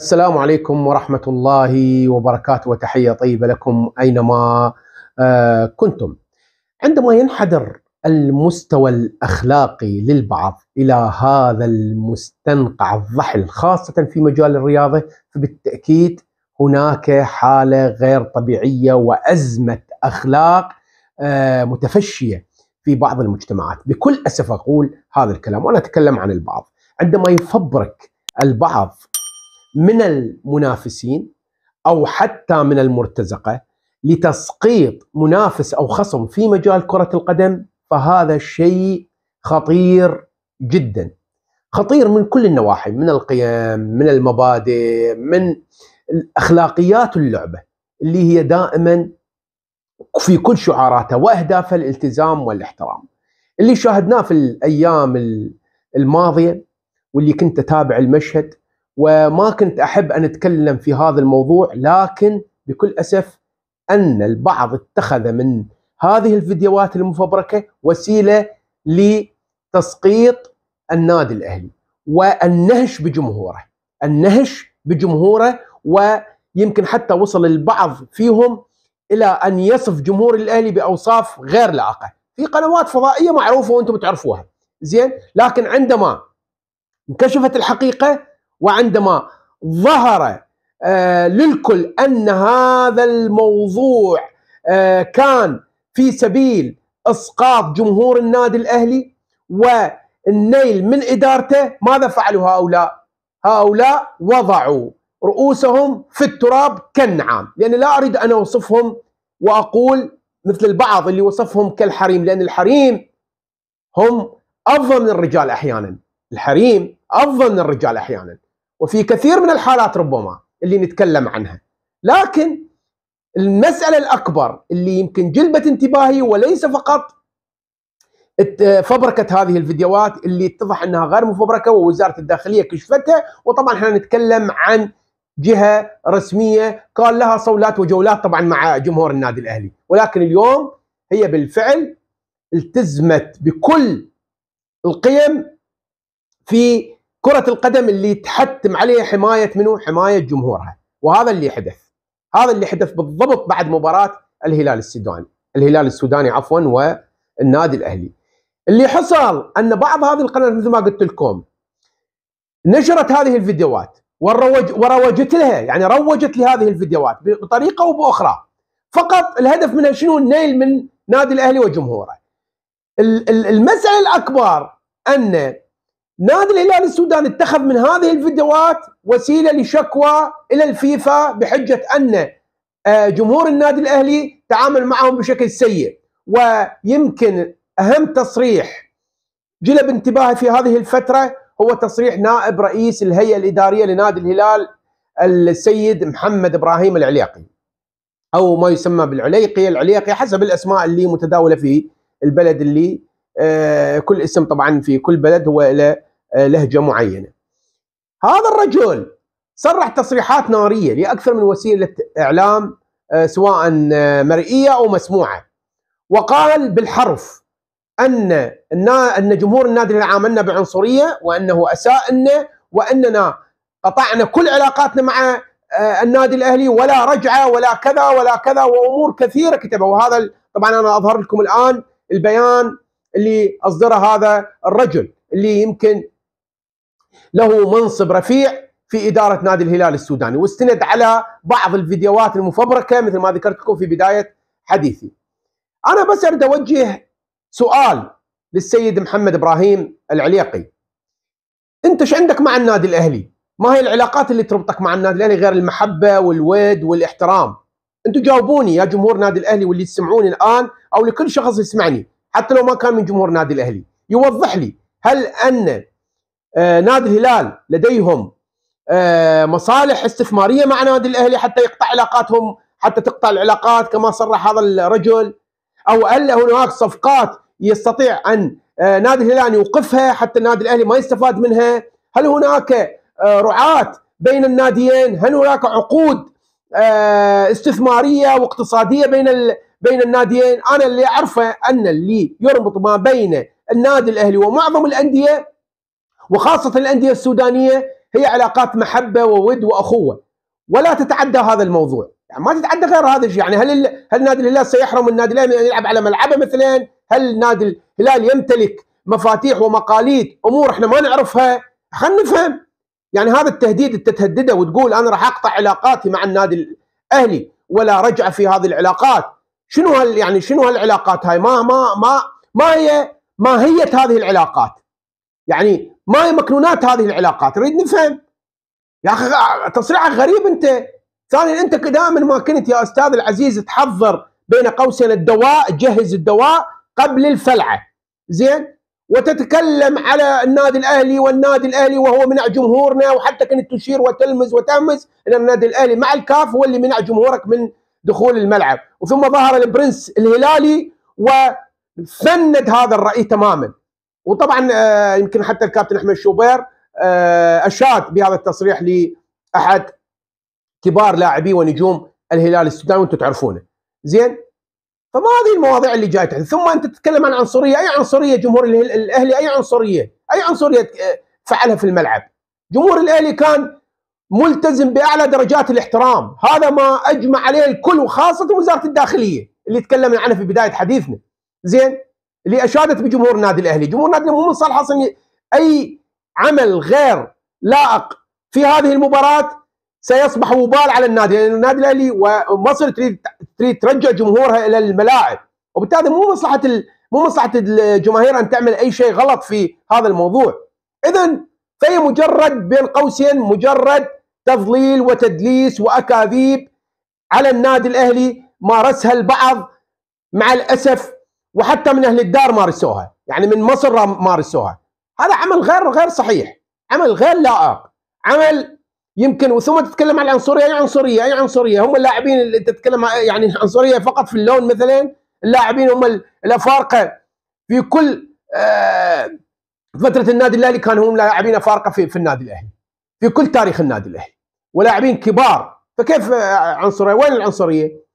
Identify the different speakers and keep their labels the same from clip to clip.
Speaker 1: السلام عليكم ورحمة الله وبركاته وتحية طيبة لكم أينما آه، كنتم عندما ينحدر المستوى الأخلاقي للبعض إلى هذا المستنقع الضحل خاصة في مجال الرياضة فبالتأكيد هناك حالة غير طبيعية وأزمة أخلاق آه، متفشية في بعض المجتمعات بكل أسف أقول هذا الكلام وأنا أتكلم عن البعض عندما يفبرك البعض من المنافسين او حتى من المرتزقه لتسقيط منافس او خصم في مجال كره القدم فهذا شيء خطير جدا خطير من كل النواحي من القيم من المبادئ من اخلاقيات اللعبه اللي هي دائما في كل شعاراته واهدافه الالتزام والاحترام اللي شاهدناه في الايام الماضيه واللي كنت اتابع المشهد وما كنت احب ان اتكلم في هذا الموضوع لكن بكل اسف ان البعض اتخذ من هذه الفيديوهات المفبركه وسيله لتسقيط النادي الاهلي والنهش بجمهوره، النهش بجمهوره ويمكن حتى وصل البعض فيهم الى ان يصف جمهور الاهلي باوصاف غير لائقه، في قنوات فضائيه معروفه وانتم تعرفوها، زين؟ لكن عندما انكشفت الحقيقه وعندما ظهر آه، للكل ان هذا الموضوع آه، كان في سبيل اسقاط جمهور النادي الاهلي والنيل من ادارته ماذا فعلوا هؤلاء؟ هؤلاء وضعوا رؤوسهم في التراب كالنعام لأن يعني لا أريد أن أوصفهم وأقول مثل البعض اللي وصفهم كالحريم لأن الحريم هم أفضل من الرجال أحيانا الحريم أفضل من الرجال أحيانا وفي كثير من الحالات ربما اللي نتكلم عنها لكن المسألة الأكبر اللي يمكن جلبت انتباهي وليس فقط فبركة هذه الفيديوهات اللي اتضح أنها غير مفبركة ووزارة الداخلية كشفتها وطبعا احنا نتكلم عن جهة رسمية كان لها صولات وجولات طبعا مع جمهور النادي الأهلي ولكن اليوم هي بالفعل التزمت بكل القيم في كرة القدم اللي تحتم عليها حماية منو؟ حماية جمهورها وهذا اللي حدث هذا اللي حدث بالضبط بعد مباراة الهلال السوداني الهلال السوداني عفوا والنادي الأهلي اللي حصل أن بعض هذه القنوات مثل ما قلت لكم نشرت هذه الفيديوهات وروج وروجت لها يعني روجت لهذه الفيديوهات بطريقة أو بأخرى فقط الهدف منها شنو؟ النيل من نادي الأهلي وجمهوره المسألة الأكبر أن نادي الهلال السوداني اتخذ من هذه الفيديوهات وسيله لشكوى الى الفيفا بحجه ان آه، جمهور النادي الاهلي تعامل معهم بشكل سيء ويمكن اهم تصريح جلب انتباهي في هذه الفتره هو تصريح نائب رئيس الهيئه الاداريه لنادي الهلال السيد محمد ابراهيم العليقي او ما يسمى بالعليقي العليقي حسب الاسماء اللي متداوله في البلد اللي آه، كل اسم طبعا في كل بلد هو له آه، لهجه معينه. هذا الرجل صرح تصريحات ناريه لاكثر من وسيله اعلام آه، سواء آه، مرئيه او مسموعه وقال بالحرف ان ان جمهور النادي اللي عاملنا بعنصريه وانه اساء لنا واننا قطعنا كل علاقاتنا مع النادي الاهلي ولا رجعه ولا كذا ولا كذا وامور كثيره كتبها وهذا طبعا انا اظهر لكم الان البيان اللي اصدره هذا الرجل اللي يمكن له منصب رفيع في إدارة نادي الهلال السوداني واستند على بعض الفيديوهات المفبركة مثل ما ذكرت لكم في بداية حديثي أنا بس أريد أوجه سؤال للسيد محمد إبراهيم العليقي أنت ايش عندك مع النادي الأهلي؟ ما هي العلاقات اللي تربطك مع النادي الأهلي غير المحبة والود والاحترام؟ أنتوا جاوبوني يا جمهور نادي الأهلي واللي يسمعوني الآن أو لكل شخص يسمعني حتى لو ما كان من جمهور نادي الأهلي يوضح لي هل أن آه، نادي الهلال لديهم آه، مصالح استثماريه مع نادي الاهلي حتى يقطع علاقاتهم حتى تقطع العلاقات كما صرح هذا الرجل او الا هناك صفقات يستطيع ان آه، نادي الهلال يوقفها حتى النادي الاهلي ما يستفاد منها هل هناك رعاه بين الناديين هل هناك عقود استثماريه واقتصاديه بين بين الناديين انا اللي اعرفه ان اللي يربط ما بين النادي الاهلي ومعظم الانديه وخاصة الأندية السودانية هي علاقات محبة وود وأخوة ولا تتعدى هذا الموضوع يعني ما تتعدى غير هذا الشيء يعني هل هل نادي الهلال سيحرم النادي الاهلي ان يلعب على ملعبه مثلا؟ هل نادي الهلال يمتلك مفاتيح ومقاليد امور احنا ما نعرفها؟ خلينا نفهم يعني هذا التهديد انت تهدده وتقول انا راح اقطع علاقاتي مع النادي الاهلي ولا رجعه في هذه العلاقات شنو هال يعني شنو هالعلاقات هاي ما ما ما ما هي ماهيه هذه العلاقات يعني ما هي مكنونات هذه العلاقات نريد نفهم يا اخي تصريحك غريب انت ثانيا انت دائما ما كنت يا استاذ العزيز تحضر بين قوسين الدواء جهز الدواء قبل الفلعه زين وتتكلم على النادي الاهلي والنادي الاهلي وهو منع جمهورنا وحتى كنت تشير وتلمز وتهمس ان النادي الاهلي مع الكاف هو اللي منع جمهورك من دخول الملعب وثم ظهر البرنس الهلالي وفند هذا الراي تماما وطبعا آه، يمكن حتى الكابتن احمد شوبير آه، اشاد بهذا التصريح لاحد كبار لاعبي ونجوم الهلال السوداني وانتم تعرفونه زين فما هذه المواضيع اللي جاي تحدث ثم انت تتكلم عن عنصريه اي عنصريه جمهور الاهلي اي عنصريه اي عنصريه آه، فعلها في الملعب جمهور الاهلي كان ملتزم باعلى درجات الاحترام هذا ما اجمع عليه الكل وخاصه وزاره الداخليه اللي تكلمنا عنها في بدايه حديثنا زين اللي اشادت بجمهور النادي الاهلي، جمهور النادي مو من صالحه اصلا اي عمل غير لائق في هذه المباراه سيصبح وبال على النادي لان يعني النادي الاهلي ومصر تريد تريد ترجع جمهورها الى الملاعب وبالتالي مو مصلحه مو مصلحه الجماهير ان تعمل اي شيء غلط في هذا الموضوع اذا فهي مجرد بين قوسين مجرد تضليل وتدليس واكاذيب على النادي الاهلي مارسها البعض مع الاسف وحتى من اهل الدار مارسوها يعني من مصر مارسوها هذا عمل غير غير صحيح عمل غير لائق عمل يمكن وثم تتكلم عن العنصريه اي يعني عنصريه اي يعني عنصريه هم اللاعبين اللي تتكلم يعني العنصريه فقط في اللون مثلا اللاعبين هم الافارقه في كل آه فتره النادي الاهلي كانوا هم لاعبين افارقه في, في النادي الاهلي في كل تاريخ النادي الاهلي ولاعبين كبار فكيف آه، عنصريه وين العنصريه؟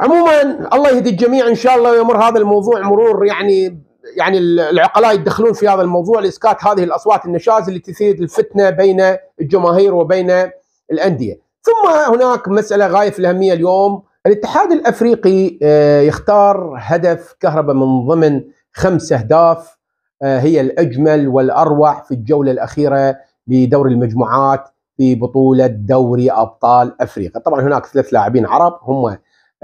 Speaker 1: عموما الله يهدي الجميع ان شاء الله ويمر هذا الموضوع مرور يعني يعني العقلاء يدخلون في هذا الموضوع لاسكات هذه الاصوات النشاز اللي تثير الفتنه بين الجماهير وبين الانديه، ثم هناك مساله غايه في الاهميه اليوم الاتحاد الافريقي آه، يختار هدف كهرباء من ضمن خمس اهداف آه، هي الاجمل والاروع في الجوله الاخيره لدور المجموعات في بطوله دوري ابطال افريقيا، طبعا هناك ثلاث لاعبين عرب هم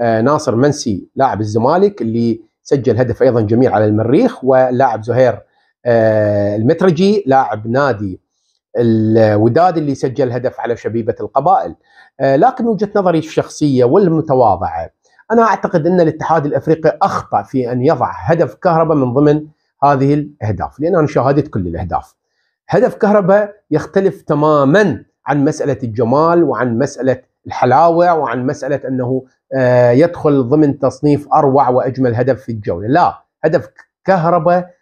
Speaker 1: آه، ناصر منسي لاعب الزمالك اللي سجل هدف ايضا جميل على المريخ ولاعب زهير آه، المترجي لاعب نادي الوداد اللي سجل هدف على شبيبه القبائل آه، لكن وجهه نظري الشخصيه والمتواضعه انا اعتقد ان الاتحاد الافريقي اخطا في ان يضع هدف كهرباء من ضمن هذه الاهداف لان انا شاهدت كل الاهداف هدف كهرباء يختلف تماما عن مساله الجمال وعن مساله الحلاوه وعن مساله انه آه، يدخل ضمن تصنيف اروع واجمل هدف في الجوله، لا، هدف كهرباء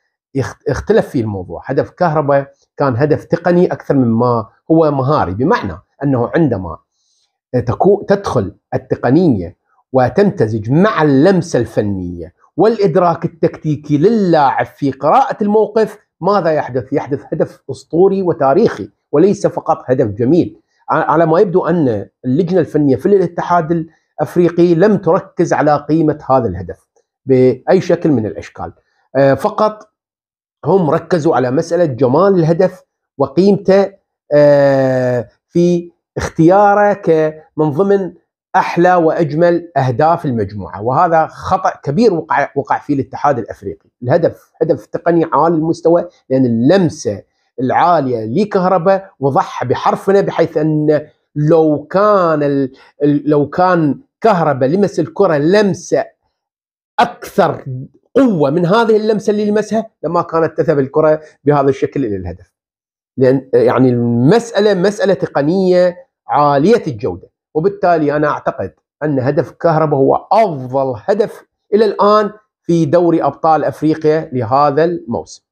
Speaker 1: اختلف فيه الموضوع، هدف كهرباء كان هدف تقني اكثر مما هو مهاري، بمعنى انه عندما تدخل التقنيه وتمتزج مع اللمسه الفنيه والادراك التكتيكي للاعب في قراءه الموقف ماذا يحدث؟ يحدث هدف اسطوري وتاريخي وليس فقط هدف جميل، على ما يبدو ان اللجنه الفنيه في الاتحاد الافريقي لم تركز على قيمه هذا الهدف باي شكل من الاشكال آه، فقط هم ركزوا على مساله جمال الهدف وقيمته آه، في اختياره كمن ضمن احلى واجمل اهداف المجموعه وهذا خطا كبير وقع وقع فيه الاتحاد الافريقي، الهدف هدف تقني عالي المستوى لان اللمسه العاليه لكهرباء وضحى بحرفنا بحيث ان لو كان لو كان كهرباء لمس الكره لمسه اكثر قوه من هذه اللمسه اللي لمسها لما كانت تذهب الكره بهذا الشكل الى الهدف. لان يعني المساله مساله تقنيه عاليه الجوده، وبالتالي انا اعتقد ان هدف كهرباء هو افضل هدف الى الان في دوري ابطال افريقيا لهذا الموسم.